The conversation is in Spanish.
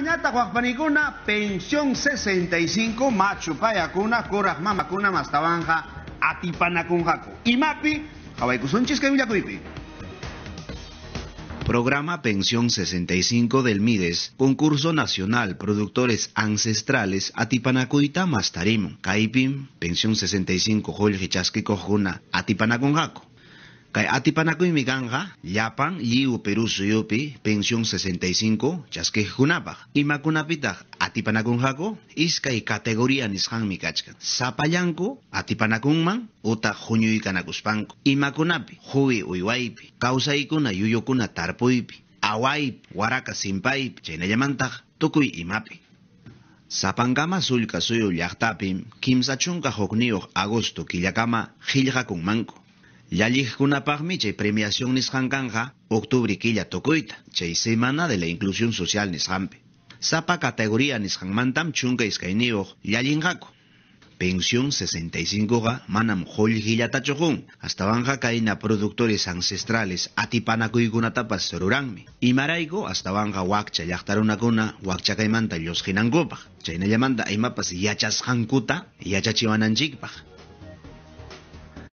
ñata Juanpaniguna, pensión 65, Machupaya mamá con Kuna, Mastabanja, Atipana Mapi, Imapi, Hawaikusunchis Villacuipi. Programa Pensión 65 del MIDES, Concurso Nacional Productores Ancestrales Atipanacuita Mastarim, Caipim, Pensión 65 Joel Hichaski Kojuna, Kay atipanakoy mikanqa yapang yiu Peru suyupi pensión 65 chasqejkunapaq imakunapitaq atipanakunqaku iskay categoría nisqanmi mikachkan sapallanku atipanakunman uta huñuykanakuspanku imakunapi huwi uywaypi yuyokuna yuykuna awaip, awai waraka simpai, chaynallamantaq tukui imapi Sapangama sulka suyu Yahtapim, kimsa chunka agosto agosto killakama Kungmanko. Yallijkunaparmi chay premiación nisqanqanqa octubre killa tukuyta chay semana de la inclusión social Nishampe, Sapa categoría nisqanmantam Chunga ya yallinqaku. Pensión 65 ga manam joll hasta banja Kaina productores ancestrales y ruranmi. hasta astawanqa wakcha llaqtarunakuna y mapas yachas Yachas Hankuta, yachachiwananchikpaq.